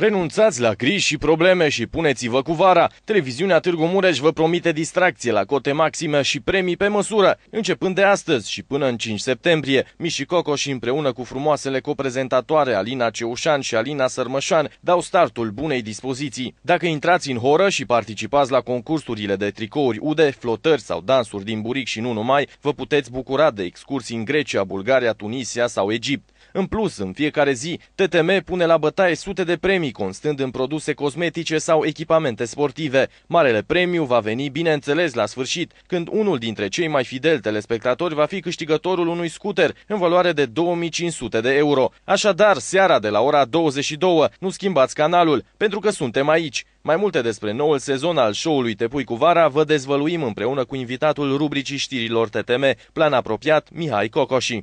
Renunțați la griji și probleme și puneți-vă cu vara. Televiziunea Târgu Mureș vă promite distracție la cote maxime și premii pe măsură. Începând de astăzi și până în 5 septembrie, Mișii și împreună cu frumoasele coprezentatoare Alina Ceușan și Alina Sărmășan dau startul bunei dispoziții. Dacă intrați în horă și participați la concursurile de tricouri ude, flotări sau dansuri din buric și nu numai, vă puteți bucura de excursii în Grecia, Bulgaria, Tunisia sau Egipt. În plus, în fiecare zi, TTM pune la bătaie sute de premii, constând în produse cosmetice sau echipamente sportive. Marele premiu va veni, bineînțeles, la sfârșit, când unul dintre cei mai fideli telespectatori va fi câștigătorul unui scooter în valoare de 2500 de euro. Așadar, seara de la ora 22, nu schimbați canalul, pentru că suntem aici. Mai multe despre noul sezon al show-ului Te pui cu vara vă dezvăluim împreună cu invitatul rubricii știrilor TTM, plan apropiat Mihai Cocoși.